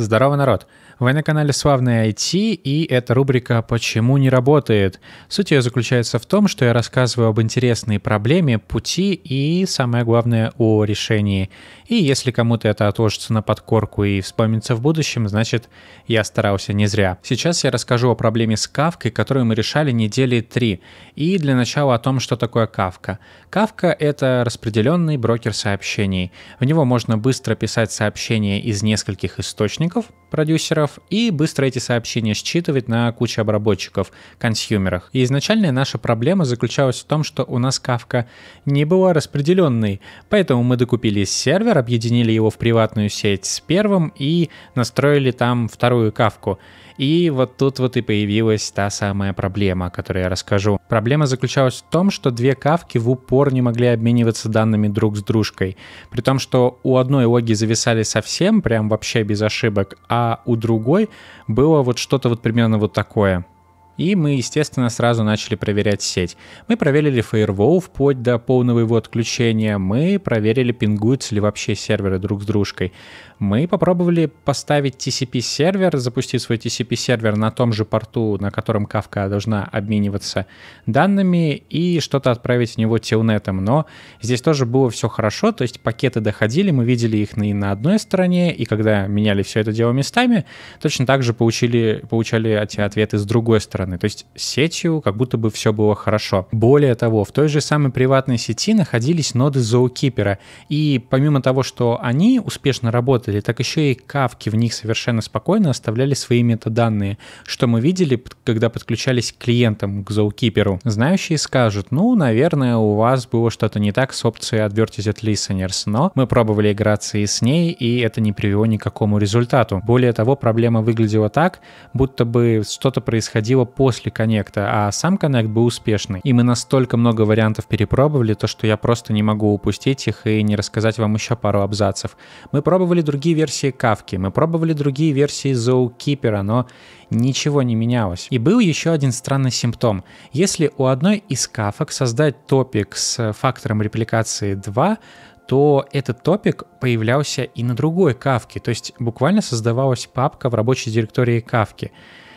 Здорово, народ! Вы на канале Славное IT, и это рубрика «Почему не работает?». Суть ее заключается в том, что я рассказываю об интересной проблеме, пути и, самое главное, о решении. И если кому-то это отложится на подкорку и вспомнится в будущем, значит, я старался не зря. Сейчас я расскажу о проблеме с кавкой, которую мы решали недели три. И для начала о том, что такое кавка. Кавка — это распределенный брокер сообщений. В него можно быстро писать сообщения из нескольких источников, источников, продюсеров, и быстро эти сообщения считывать на кучу обработчиков, консюмерах. И изначальная наша проблема заключалась в том, что у нас кавка не была распределенной, поэтому мы докупили сервер, объединили его в приватную сеть с первым и настроили там вторую кавку. И вот тут вот и появилась та самая проблема, о которой я расскажу. Проблема заключалась в том, что две кавки в упор не могли обмениваться данными друг с дружкой. При том, что у одной логи зависали совсем, прям вообще без ошибок, фидбэк, а у другой было вот что-то вот примерно вот такое – и мы, естественно, сразу начали проверять сеть. Мы проверили Firewall вплоть до полного его отключения. Мы проверили, пингуются ли вообще серверы друг с дружкой. Мы попробовали поставить TCP-сервер, запустить свой TCP-сервер на том же порту, на котором Kafka должна обмениваться данными и что-то отправить в него телнетом. Но здесь тоже было все хорошо, то есть пакеты доходили, мы видели их и на одной стороне, и когда меняли все это дело местами, точно так же получили, получали ответы с другой стороны стороны. То есть с сетью как будто бы все было хорошо. Более того, в той же самой приватной сети находились ноды Zookeeper, и помимо того, что они успешно работали, так еще и кавки в них совершенно спокойно оставляли свои метаданные, что мы видели, когда подключались к клиентам к Zookeeper. Знающие скажут, ну, наверное, у вас было что-то не так с опцией Advertised Listeners, но мы пробовали играться и с ней, и это не привело ни к какому результату. Более того, проблема выглядела так, будто бы что-то происходило после коннекта, а сам коннект был успешный. И мы настолько много вариантов перепробовали, то что я просто не могу упустить их и не рассказать вам еще пару абзацев. Мы пробовали другие версии Кавки, мы пробовали другие версии Zookeeper, но ничего не менялось. И был еще один странный симптом. Если у одной из кафок создать топик с фактором репликации 2, то этот топик появлялся и на другой кавке, то есть буквально создавалась папка в рабочей директории кавки.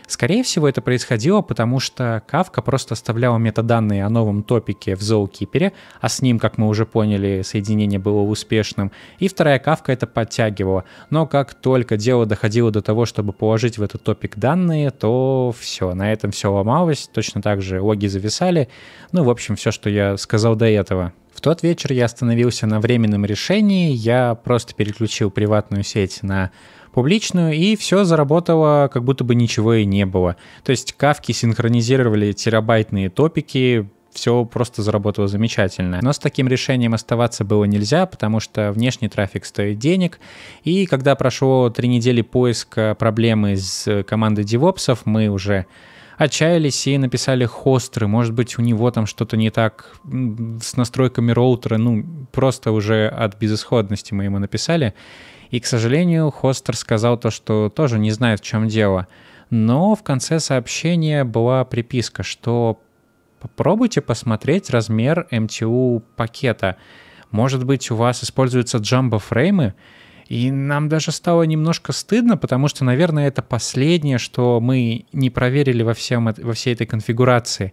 Скорее всего, это происходило, потому что Kafka просто оставляла метаданные о новом топике в Zookeeper, а с ним, как мы уже поняли, соединение было успешным, и вторая Kafka это подтягивала. Но как только дело доходило до того, чтобы положить в этот топик данные, то все, на этом все ломалось, точно так же логи зависали. Ну, в общем, все, что я сказал до этого. В тот вечер я остановился на временном решении, я просто переключил приватную сеть на публичную, и все заработало, как будто бы ничего и не было. То есть кавки синхронизировали терабайтные топики, все просто заработало замечательно. Но с таким решением оставаться было нельзя, потому что внешний трафик стоит денег. И когда прошло три недели поиска проблемы с командой девопсов, мы уже отчаялись и написали хостры. Может быть, у него там что-то не так с настройками роутера. Ну, просто уже от безысходности мы ему написали. И, к сожалению, хостер сказал то, что тоже не знает, в чем дело. Но в конце сообщения была приписка, что попробуйте посмотреть размер MTU пакета. Может быть, у вас используются джамбо-фреймы, и нам даже стало немножко стыдно, потому что, наверное, это последнее, что мы не проверили во, всем, во всей этой конфигурации.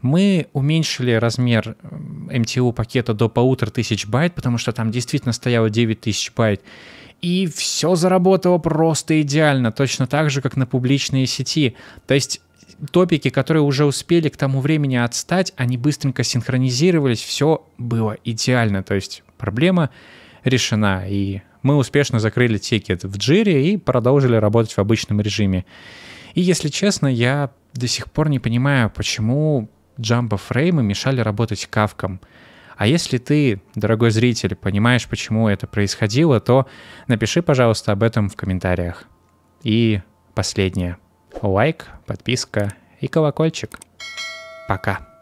Мы уменьшили размер MTU эм, эм пакета до полутора тысяч байт, потому что там действительно стояло 9 тысяч байт. И все заработало просто идеально, точно так же, как на публичные сети. То есть топики, которые уже успели к тому времени отстать, они быстренько синхронизировались, все было идеально. То есть проблема решена, и мы успешно закрыли тикет в джире и продолжили работать в обычном режиме. И если честно, я до сих пор не понимаю, почему джамбо-фреймы мешали работать кавкам. А если ты, дорогой зритель, понимаешь, почему это происходило, то напиши, пожалуйста, об этом в комментариях. И последнее. Лайк, подписка и колокольчик. Пока.